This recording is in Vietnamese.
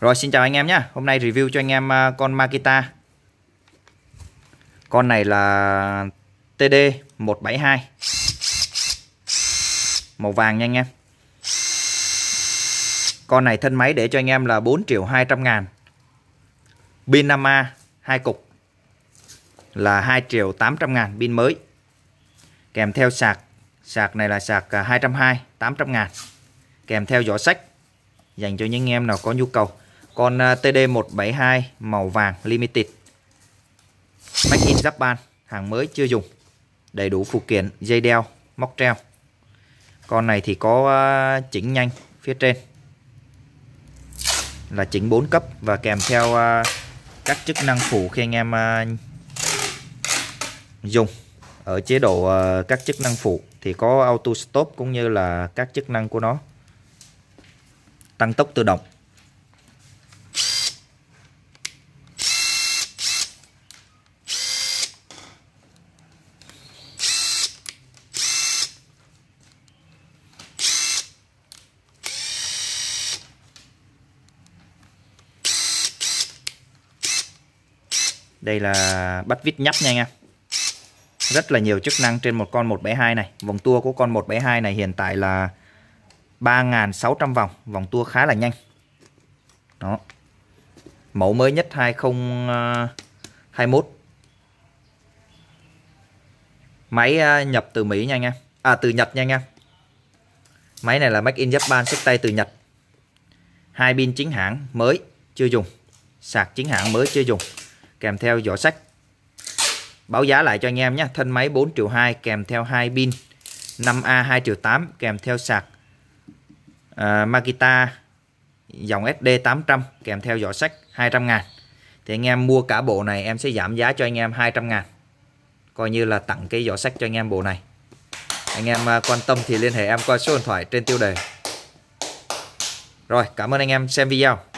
Rồi xin chào anh em nhé Hôm nay review cho anh em à, con Makita Con này là TD172 Màu vàng nha anh em Con này thân máy để cho anh em là 4 triệu 200 ngàn Pin 5A 2 cục Là 2 triệu 800 ngàn pin mới Kèm theo sạc Sạc này là sạc 220 à, 800 ngàn Kèm theo giỏ sách dành cho những em nào có nhu cầu con à, TD172 màu vàng limited. Make in Japan, hàng mới chưa dùng. Đầy đủ phụ kiện dây đeo, móc treo. Con này thì có à, chỉnh nhanh phía trên. Là chỉnh 4 cấp và kèm theo à, các chức năng phụ khi anh em dùng ở chế độ các chức năng phụ thì có auto stop cũng như là các chức năng của nó tăng tốc tự động Đây là bắt vít nhấp nha anh em. Rất là nhiều chức năng trên một con 172 này. Vòng tua của con 172 này hiện tại là 3.600 vòng. Vòng tua khá là nhanh. Đó. Mẫu mới nhất 2021. À, Máy à, nhập từ Mỹ nha anh em. À từ Nhật nha anh em. Máy này là Make in Japan sách tay từ Nhật. Hai pin chính hãng mới chưa dùng. Sạc chính hãng mới chưa dùng kèm theo giỏ sách. Báo giá lại cho anh em nhé, thân máy 4 triệu 2 kèm theo 2 pin 5A 2 triệu 8 kèm theo sạc uh, Makita dòng SD 800 kèm theo giỏ sách 200 ngàn. Thì anh em mua cả bộ này em sẽ giảm giá cho anh em 200 ngàn. Coi như là tặng cái giỏ sách cho anh em bộ này. Anh em à, quan tâm thì liên hệ em qua số điện thoại trên tiêu đề. Rồi, cảm ơn anh em xem video.